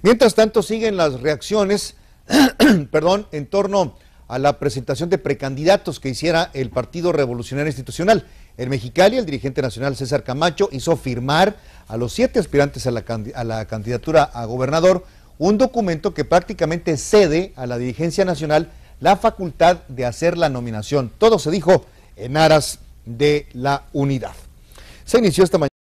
Mientras tanto, siguen las reacciones, perdón, en torno a la presentación de precandidatos que hiciera el Partido Revolucionario Institucional. En Mexicali, el dirigente nacional César Camacho hizo firmar a los siete aspirantes a la, a la candidatura a gobernador un documento que prácticamente cede a la dirigencia nacional la facultad de hacer la nominación. Todo se dijo en aras de la unidad. Se inició esta mañana.